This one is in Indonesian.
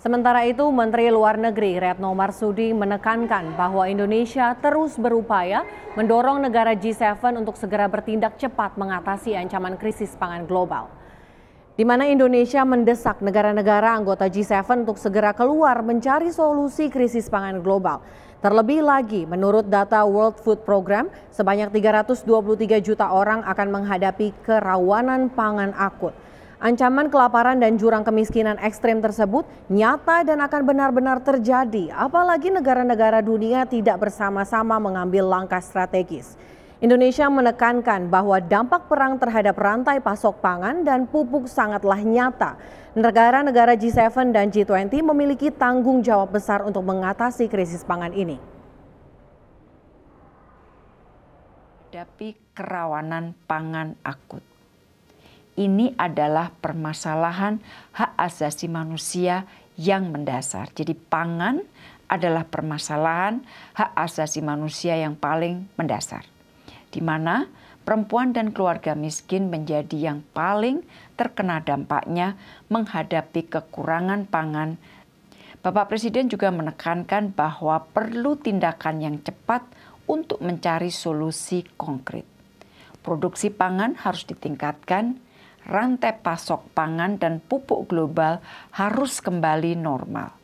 Sementara itu, Menteri Luar Negeri Retno Marsudi menekankan bahwa Indonesia terus berupaya mendorong negara G7 untuk segera bertindak cepat mengatasi ancaman krisis pangan global. Di mana Indonesia mendesak negara-negara anggota G7 untuk segera keluar mencari solusi krisis pangan global. Terlebih lagi, menurut data World Food Program, sebanyak 323 juta orang akan menghadapi kerawanan pangan akut. Ancaman kelaparan dan jurang kemiskinan ekstrim tersebut nyata dan akan benar-benar terjadi, apalagi negara-negara dunia tidak bersama-sama mengambil langkah strategis. Indonesia menekankan bahwa dampak perang terhadap rantai pasok pangan dan pupuk sangatlah nyata. Negara-negara G7 dan G20 memiliki tanggung jawab besar untuk mengatasi krisis pangan ini. Tapi kerawanan pangan akut ini adalah permasalahan hak asasi manusia yang mendasar. Jadi pangan adalah permasalahan hak asasi manusia yang paling mendasar. Di mana perempuan dan keluarga miskin menjadi yang paling terkena dampaknya menghadapi kekurangan pangan. Bapak Presiden juga menekankan bahwa perlu tindakan yang cepat untuk mencari solusi konkret. Produksi pangan harus ditingkatkan, rantai pasok pangan dan pupuk global harus kembali normal.